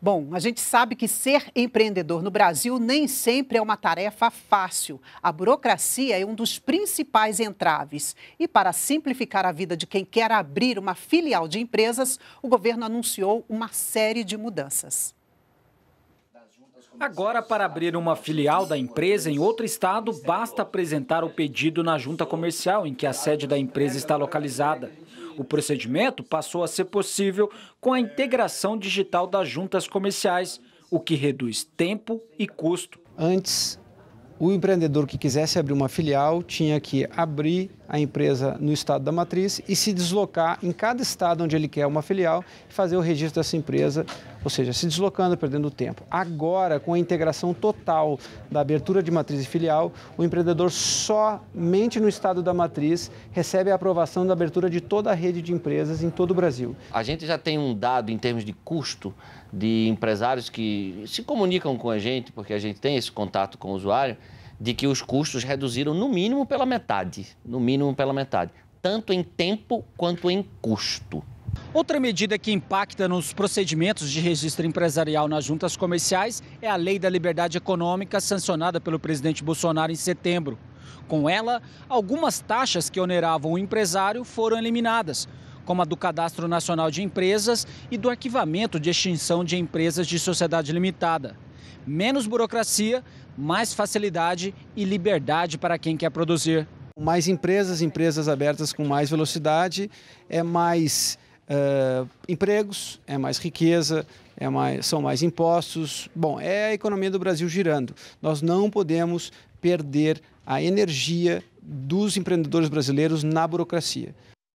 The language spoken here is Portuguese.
Bom, a gente sabe que ser empreendedor no Brasil nem sempre é uma tarefa fácil. A burocracia é um dos principais entraves. E para simplificar a vida de quem quer abrir uma filial de empresas, o governo anunciou uma série de mudanças. Agora, para abrir uma filial da empresa em outro estado, basta apresentar o pedido na junta comercial em que a sede da empresa está localizada. O procedimento passou a ser possível com a integração digital das juntas comerciais, o que reduz tempo e custo. Antes, o empreendedor que quisesse abrir uma filial tinha que abrir a empresa no estado da matriz e se deslocar em cada estado onde ele quer uma filial e fazer o registro dessa empresa, ou seja, se deslocando, perdendo tempo. Agora, com a integração total da abertura de matriz e filial, o empreendedor somente no estado da matriz recebe a aprovação da abertura de toda a rede de empresas em todo o Brasil. A gente já tem um dado em termos de custo de empresários que se comunicam com a gente, porque a gente tem esse contato com o usuário de que os custos reduziram no mínimo pela metade, no mínimo pela metade, tanto em tempo quanto em custo. Outra medida que impacta nos procedimentos de registro empresarial nas juntas comerciais é a Lei da Liberdade Econômica sancionada pelo presidente Bolsonaro em setembro. Com ela, algumas taxas que oneravam o empresário foram eliminadas, como a do Cadastro Nacional de Empresas e do Arquivamento de Extinção de Empresas de Sociedade Limitada. Menos burocracia, mais facilidade e liberdade para quem quer produzir. Mais empresas, empresas abertas com mais velocidade, é mais uh, empregos, é mais riqueza, é mais, são mais impostos. Bom, é a economia do Brasil girando. Nós não podemos perder a energia dos empreendedores brasileiros na burocracia.